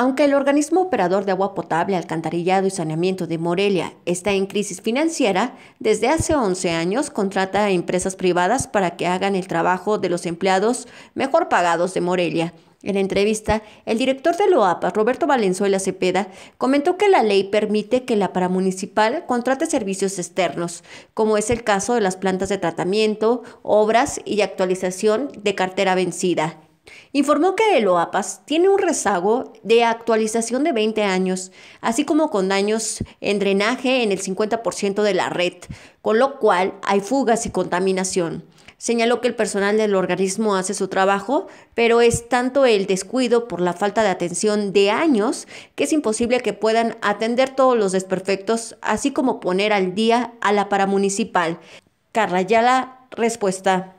Aunque el organismo operador de agua potable, alcantarillado y saneamiento de Morelia está en crisis financiera, desde hace 11 años contrata a empresas privadas para que hagan el trabajo de los empleados mejor pagados de Morelia. En entrevista, el director de LOAPA, Roberto Valenzuela Cepeda, comentó que la ley permite que la paramunicipal contrate servicios externos, como es el caso de las plantas de tratamiento, obras y actualización de cartera vencida. Informó que el OAPAS tiene un rezago de actualización de 20 años, así como con daños en drenaje en el 50% de la red, con lo cual hay fugas y contaminación. Señaló que el personal del organismo hace su trabajo, pero es tanto el descuido por la falta de atención de años que es imposible que puedan atender todos los desperfectos, así como poner al día a la paramunicipal. Carrayala, respuesta.